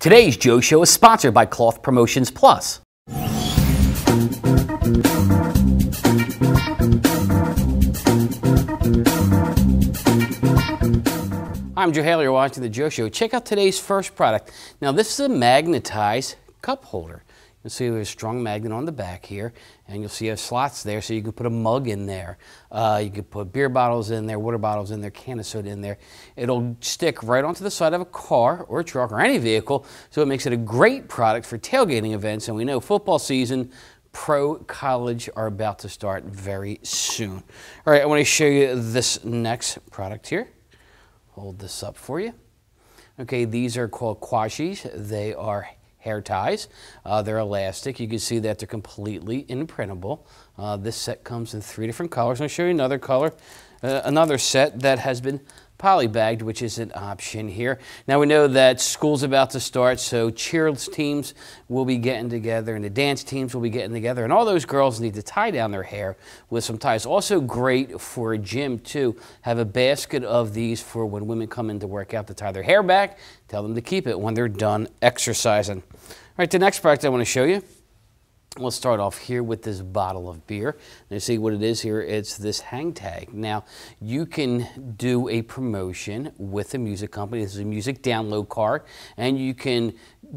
Today's Joe Show is sponsored by Cloth Promotions Plus. I'm Joe Haley, you're watching The Joe Show. Check out today's first product. Now, this is a magnetized cup holder. And see there's a strong magnet on the back here, and you'll see you have slots there, so you can put a mug in there. Uh, you can put beer bottles in there, water bottles in there, can of soda in there. It'll stick right onto the side of a car or a truck or any vehicle, so it makes it a great product for tailgating events. And we know football season, pro college are about to start very soon. All right, I want to show you this next product here. Hold this up for you. Okay, these are called quashis. They are hair ties. Uh, they're elastic. You can see that they're completely imprintable. Uh, this set comes in three different colors. I'll show you another color, uh, another set that has been polybagged, which is an option here. Now we know that school's about to start, so cheerleaders teams will be getting together and the dance teams will be getting together. And all those girls need to tie down their hair with some ties. Also great for a gym too. Have a basket of these for when women come in to work out to tie their hair back. Tell them to keep it when they're done exercising. All right, the next product I want to show you Let's start off here with this bottle of beer. Now see what it is here, it's this hang tag. Now you can do a promotion with a music company. This is a music download card and you can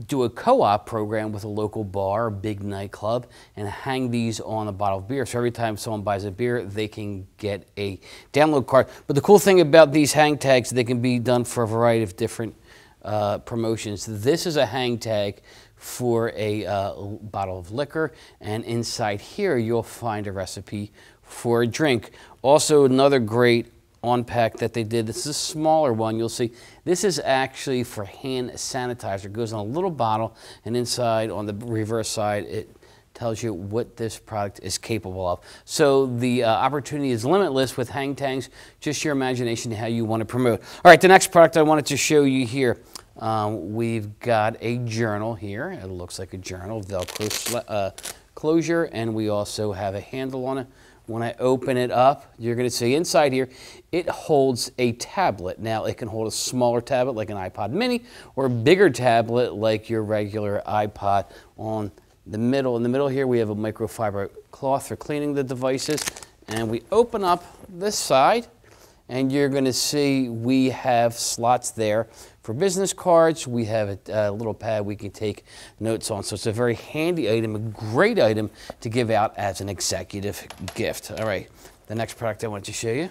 do a co-op program with a local bar, a big nightclub and hang these on a bottle of beer. So every time someone buys a beer, they can get a download card. But the cool thing about these hang tags, they can be done for a variety of different uh, promotions. This is a hang tag for a uh, bottle of liquor, and inside here you'll find a recipe for a drink. Also, another great on pack that they did. This is a smaller one. You'll see this is actually for hand sanitizer. It goes in a little bottle, and inside on the reverse side, it tells you what this product is capable of. So the uh, opportunity is limitless with hang tangs, just your imagination how you want to promote. All right, the next product I wanted to show you here. Um, we've got a journal here. It looks like a journal, Velcro uh, closure, and we also have a handle on it. When I open it up, you're going to see inside here, it holds a tablet. Now, it can hold a smaller tablet like an iPod mini or a bigger tablet like your regular iPod on the middle. In the middle here, we have a microfiber cloth for cleaning the devices. And we open up this side, and you're going to see we have slots there for business cards. We have a, a, little pad we can take notes on. So it's a very handy item, a great item to give out as an executive gift. All right, the next product I want to show you.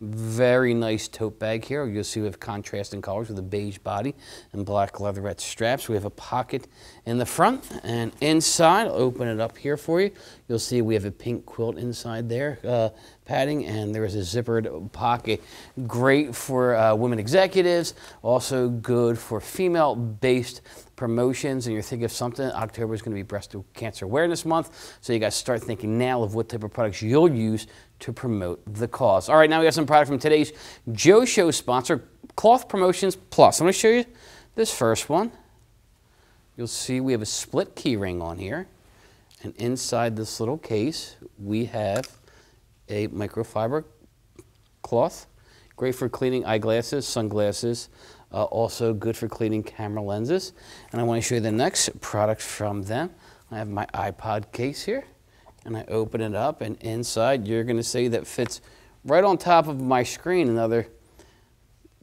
Very nice tote bag here. You'll see we have contrasting colors with a beige body and black leatherette straps. We have a pocket in the front and inside. I'll open it up here for you. You'll see we have a pink quilt inside there. Uh, padding and there is a zippered pocket. Great for uh, women executives, also good for female-based promotions and you're thinking of something, October is going to be Breast Cancer Awareness Month. So you got to start thinking now of what type of products you'll use to promote the cause. All right, now we have some product from today's Joe Show sponsor, Cloth Promotions Plus. I'm going to show you this first one. You'll see we have a split keyring on here. And inside this little case, we have a microfiber cloth. Great for cleaning eyeglasses, sunglasses, uh, also good for cleaning camera lenses. And I want to show you the next product from them. I have my iPod case here, and I open it up, and inside you're going to see that fits right on top of my screen, another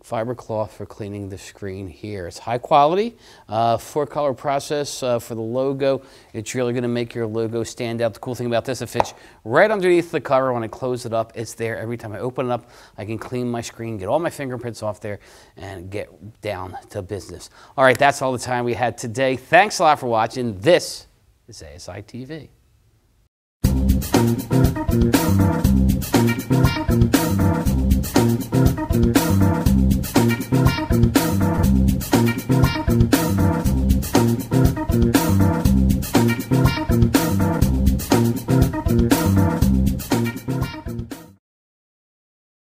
fiber cloth for cleaning the screen here. It's high quality, uh, four color process uh, for the logo. It's really gonna make your logo stand out. The cool thing about this, it fits right underneath the cover. When I close it up, it's there. Every time I open it up, I can clean my screen, get all my fingerprints off there and get down to business. All right, that's all the time we had today. Thanks a lot for watching. This is ASI TV.